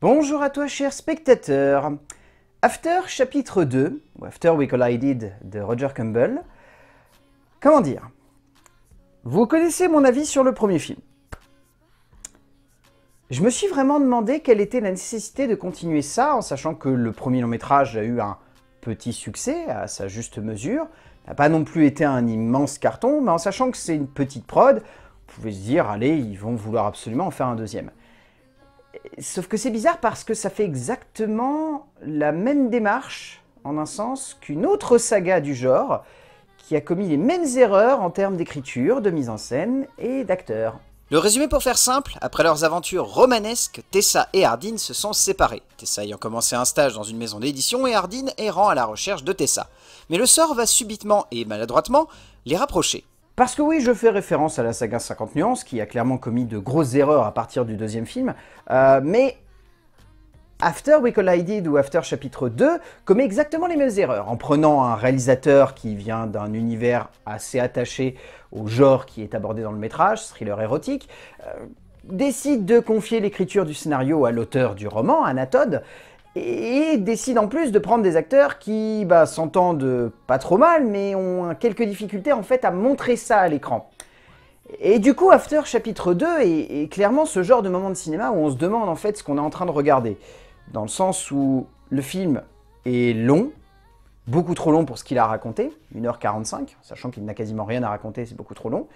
Bonjour à toi, chers spectateurs. After chapitre 2, ou After We Collided de Roger Campbell. Comment dire Vous connaissez mon avis sur le premier film. Je me suis vraiment demandé quelle était la nécessité de continuer ça, en sachant que le premier long métrage a eu un petit succès, à sa juste mesure, n'a pas non plus été un immense carton, mais en sachant que c'est une petite prod, vous pouvez se dire, allez, ils vont vouloir absolument en faire un deuxième. Sauf que c'est bizarre parce que ça fait exactement la même démarche, en un sens, qu'une autre saga du genre, qui a commis les mêmes erreurs en termes d'écriture, de mise en scène et d'acteurs. Le résumé pour faire simple, après leurs aventures romanesques, Tessa et Hardin se sont séparés. Tessa ayant commencé un stage dans une maison d'édition et Hardin errant à la recherche de Tessa. Mais le sort va subitement et maladroitement les rapprocher. Parce que oui, je fais référence à la saga 50 nuances, qui a clairement commis de grosses erreurs à partir du deuxième film, euh, mais After We Collided ou After chapitre 2 commet exactement les mêmes erreurs, en prenant un réalisateur qui vient d'un univers assez attaché au genre qui est abordé dans le métrage, thriller érotique, euh, décide de confier l'écriture du scénario à l'auteur du roman, Anatode, et décide en plus de prendre des acteurs qui bah, s'entendent pas trop mal, mais ont quelques difficultés en fait à montrer ça à l'écran. Et du coup, After chapitre 2 est, clairement ce genre de moment de cinéma où on se demande en fait ce qu'on est en train de regarder. Dans le sens où le film est long, beaucoup trop long pour ce qu'il a raconté, 1h45, sachant qu'il n'a quasiment rien à raconter, c'est beaucoup trop long.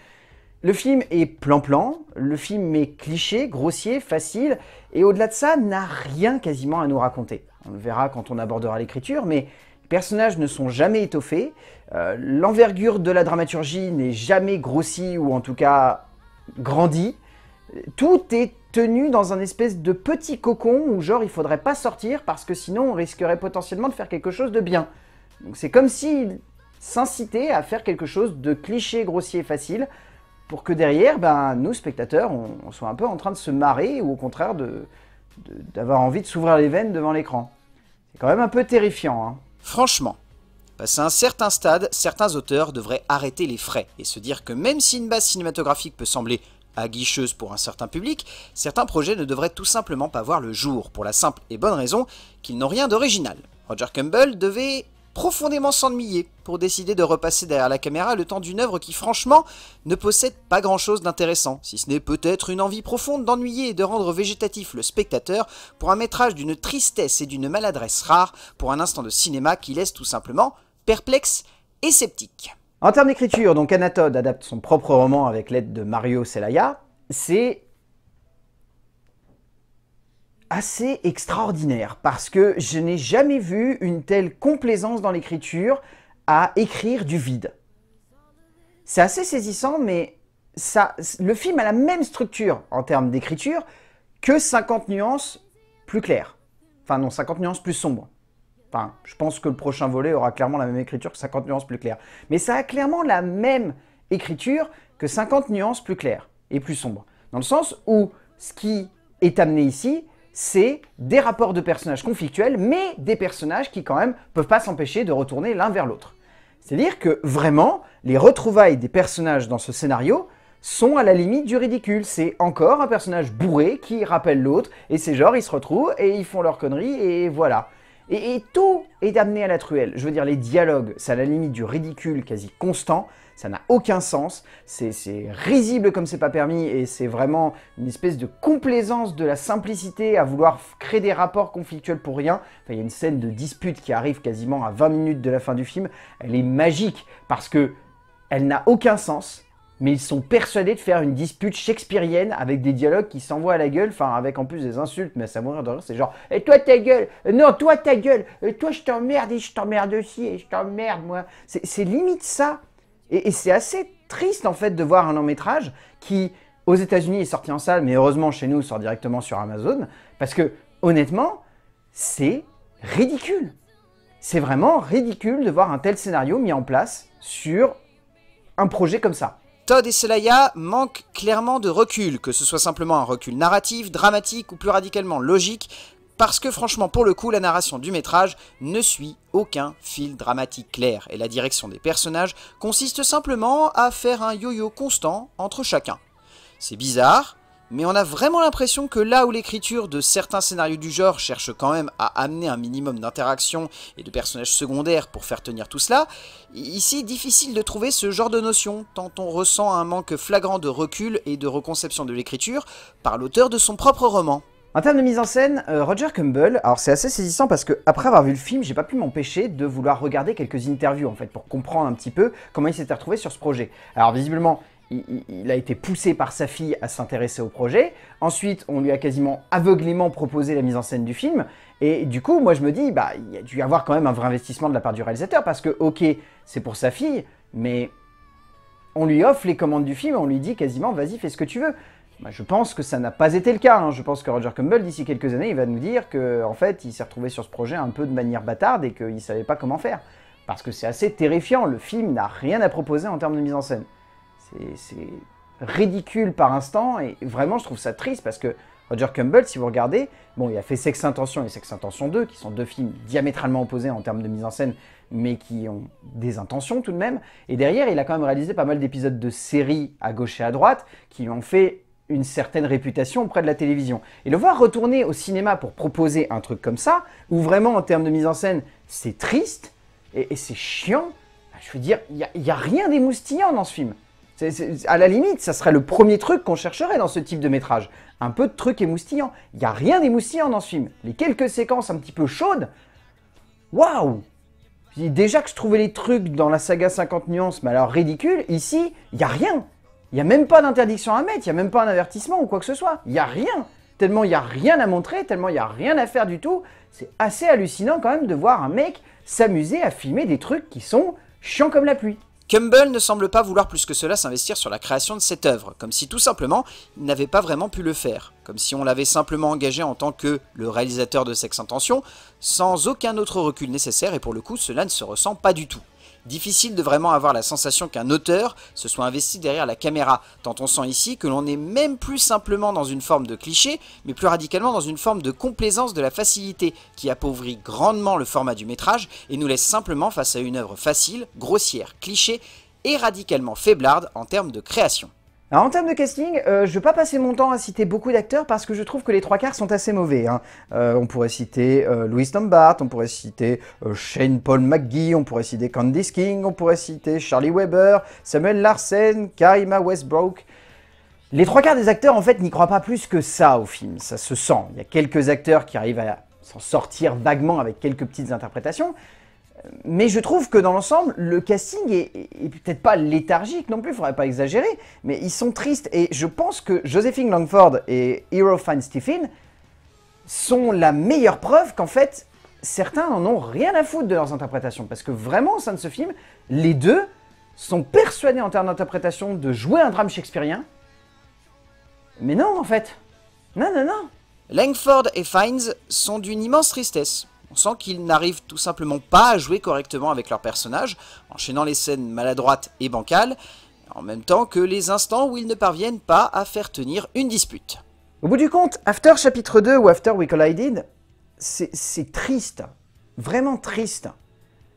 Le film est plan-plan, le film est cliché, grossier, facile, et au-delà de ça, n'a rien quasiment à nous raconter. On le verra quand on abordera l'écriture, mais les personnages ne sont jamais étoffés, euh, l'envergure de la dramaturgie n'est jamais grossie ou en tout cas grandie, tout est tenu dans un espèce de petit cocon où genre il faudrait pas sortir parce que sinon on risquerait potentiellement de faire quelque chose de bien. Donc c'est comme s'il s'incitait à faire quelque chose de cliché, grossier, facile, pour que derrière, ben, nous, spectateurs, on, soit un peu en train de se marrer ou au contraire d'avoir de, envie de s'ouvrir les veines devant l'écran. C'est quand même un peu terrifiant. Hein. Franchement, Passé un certain stade, certains auteurs devraient arrêter les frais et se dire que même si une base cinématographique peut sembler aguicheuse pour un certain public, certains projets ne devraient tout simplement pas voir le jour, pour la simple et bonne raison qu'ils n'ont rien d'original. Roger Campbell devait profondément s'ennuyer pour décider de repasser derrière la caméra le temps d'une œuvre qui franchement ne possède pas grand-chose d'intéressant, si ce n'est peut-être une envie profonde d'ennuyer et de rendre végétatif le spectateur pour un métrage d'une tristesse et d'une maladresse rare pour un instant de cinéma qui laisse tout simplement perplexe et sceptique. En termes d'écriture, donc Anatode adapte son propre roman avec l'aide de Mario Celaya. C'est assez extraordinaire parce que je n'ai jamais vu une telle complaisance dans l'écriture à écrire du vide. C'est assez saisissant, mais ça, le film a la même structure en termes d'écriture que 50 nuances plus claires. Enfin non, 50 nuances plus sombres. Enfin, je pense que le prochain volet aura clairement la même écriture que 50 nuances plus claires. Mais ça a clairement la même écriture que 50 nuances plus claires et plus sombres. Dans le sens où ce qui est amené ici, c'est des rapports de personnages conflictuels, mais des personnages qui quand même peuvent pas s'empêcher de retourner l'un vers l'autre. C'est-à-dire que vraiment, les retrouvailles des personnages dans ce scénario sont à la limite du ridicule. C'est encore un personnage bourré qui rappelle l'autre, et ces genres, ils se retrouvent et ils font leur connerie, et voilà. Et, et, tout est amené à la truelle. Je veux dire, les dialogues, c'est à la limite du ridicule quasi constant ça n'a aucun sens, c'est risible comme c'est pas permis et c'est vraiment une espèce de complaisance de la simplicité à vouloir créer des rapports conflictuels pour rien. il y a une scène de dispute qui arrive quasiment à 20 minutes de la fin du film, elle est magique parce que elle n'a aucun sens, mais ils sont persuadés de faire une dispute shakespearienne avec des dialogues qui s'envoient à la gueule, enfin avec en plus des insultes, mais ça mourir de rire, c'est genre et toi ta gueule, euh, non toi ta gueule, euh, toi je t'emmerde et je t'emmerde aussi et je t'emmerde moi ». C'est limite ça et, c'est assez triste en fait de voir un long métrage qui, aux États-Unis, est sorti en salle, mais heureusement chez nous, sort directement sur Amazon, parce que honnêtement, c'est ridicule. C'est vraiment ridicule de voir un tel scénario mis en place sur un projet comme ça. Todd et Celaya manquent clairement de recul, que ce soit simplement un recul narratif, dramatique ou plus radicalement logique, parce que franchement, pour le coup, la narration du métrage ne suit aucun fil dramatique clair, et la direction des personnages consiste simplement à faire un yo-yo constant entre chacun. C'est bizarre, mais on a vraiment l'impression que là où l'écriture de certains scénarios du genre cherche quand même à amener un minimum d'interaction et de personnages secondaires pour faire tenir tout cela, ici difficile de trouver ce genre de notion, tant on ressent un manque flagrant de recul et de reconception de l'écriture par l'auteur de son propre roman. En termes de mise en scène, euh, Roger Cumble, alors c'est assez saisissant parce que après avoir vu le film, j'ai pas pu m'empêcher de vouloir regarder quelques interviews en fait pour comprendre un petit peu comment il s'était retrouvé sur ce projet. Alors visiblement, il, a été poussé par sa fille à s'intéresser au projet. Ensuite, on lui a quasiment aveuglément proposé la mise en scène du film. Et du coup, moi je me dis, bah, il y a dû y avoir quand même un vrai investissement de la part du réalisateur parce que, ok, c'est pour sa fille, mais on lui offre les commandes du film, on lui dit quasiment, vas-y, fais ce que tu veux. Bah, je pense que ça n'a pas été le cas. Hein. Je pense que Roger Cumble, d'ici quelques années, il va nous dire que, en fait, il s'est retrouvé sur ce projet un peu de manière bâtarde et qu'il ne savait pas comment faire. Parce que c'est assez terrifiant. Le film n'a rien à proposer en termes de mise en scène. C'est ridicule par instant et vraiment, je trouve ça triste parce que Roger Cumble, si vous regardez, bon, il a fait Sex Intention et Sex Intention 2, qui sont deux films diamétralement opposés en termes de mise en scène, mais qui ont des intentions tout de même. Et derrière, il a quand même réalisé pas mal d'épisodes de séries à gauche et à droite, qui lui ont fait une certaine réputation auprès de la télévision. Et le voir retourner au cinéma pour proposer un truc comme ça, où vraiment en termes de mise en scène, c'est triste et, c'est chiant, bah, je veux dire, il n'y a, rien d'émoustillant dans ce film. à la limite, ça serait le premier truc qu'on chercherait dans ce type de métrage. Un peu de truc émoustillant. Il n'y a rien d'émoustillant dans ce film. Les quelques séquences un petit peu chaudes, waouh Déjà que je trouvais les trucs dans la saga 50 nuances, mais alors ridicule, ici, il n'y a rien. Il n'y a même pas d'interdiction à mettre, il n'y a même pas un avertissement ou quoi que ce soit. Il n'y a rien. Tellement il n'y a rien à montrer, tellement il n'y a rien à faire du tout. C'est assez hallucinant quand même de voir un mec s'amuser à filmer des trucs qui sont chiants comme la pluie. Cumble ne semble pas vouloir plus que cela s'investir sur la création de cette œuvre, comme si tout simplement il n'avait pas vraiment pu le faire, comme si on l'avait simplement engagé en tant que le réalisateur de Sex Intention, sans aucun autre recul nécessaire et pour le coup cela ne se ressent pas du tout. Difficile de vraiment avoir la sensation qu'un auteur se soit investi derrière la caméra, tant on sent ici que l'on est même plus simplement dans une forme de cliché, mais plus radicalement dans une forme de complaisance de la facilité, qui appauvrit grandement le format du métrage et nous laisse simplement face à une œuvre facile, grossière, cliché et radicalement faiblarde en termes de création. Alors en termes de casting, euh, je ne vais pas passer mon temps à citer beaucoup d'acteurs parce que je trouve que les trois quarts sont assez mauvais. Hein. Euh, on pourrait citer euh, Louis Lombard, on pourrait citer Shane Paul McGee, on pourrait citer Candice King, on pourrait citer Charlie Weber, Samuel Larsen, Karima Westbrook. Les trois quarts des acteurs en fait n'y croient pas plus que ça au film, ça se sent. Il y a quelques acteurs qui arrivent à s'en sortir vaguement avec quelques petites interprétations, mais je trouve que dans l'ensemble, le casting est, peut-être pas léthargique non plus, il faudrait pas exagérer, mais ils sont tristes. Et je pense que Josephine Langford et Hero Fine sont la meilleure preuve qu'en fait, certains n'en ont rien à foutre de leurs interprétations. Parce que vraiment, au sein de ce film, les deux sont persuadés en termes d'interprétation de jouer un drame shakespearien. Mais non, en fait. Non, non, non. Langford et Fines sont d'une immense tristesse. On sent qu'ils n'arrivent tout simplement pas à jouer correctement avec leurs personnages, enchaînant les scènes maladroites et bancales, en même temps que les instants où ils ne parviennent pas à faire tenir une dispute. Au bout du compte, After chapitre 2 ou After We Collided, c'est triste, vraiment triste.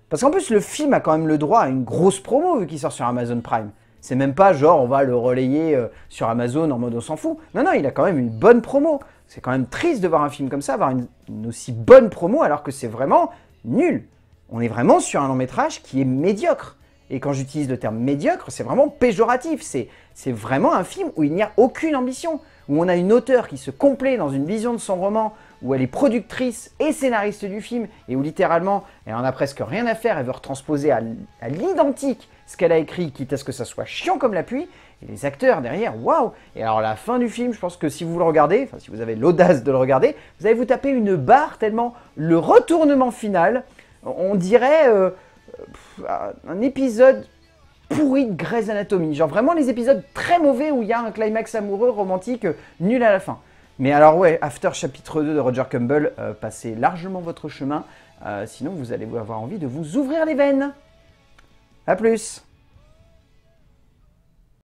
Parce qu'en plus, le film a quand même le droit à une grosse promo vu qu'il sort sur Amazon Prime. C'est même pas genre on va le relayer euh, sur Amazon en mode on s'en fout. Non, non, il a quand même une bonne promo. C'est quand même triste de voir un film comme ça avoir une, aussi bonne promo alors que c'est vraiment nul. On est vraiment sur un long métrage qui est médiocre. Et quand j'utilise le terme médiocre, c'est vraiment péjoratif. C'est vraiment un film où il n'y a aucune ambition, où on a une auteur qui se complaît dans une vision de son roman, où elle est productrice et scénariste du film, et où littéralement, elle en a presque rien à faire, elle veut retransposer à, l'identique ce qu'elle a écrit, quitte à ce que ça soit chiant comme la pluie, et les acteurs derrière, waouh Et alors la fin du film, je pense que si vous le regardez, enfin si vous avez l'audace de le regarder, vous allez vous taper une barre tellement le retournement final, on dirait euh, un épisode pourri de Grey's Anatomy. Genre vraiment les épisodes très mauvais où il y a un climax amoureux, romantique, euh, nul à la fin. Mais alors ouais, After chapitre 2 de Roger Campbell, euh, passez largement votre chemin, euh, sinon vous allez avoir envie de vous ouvrir les veines. A plus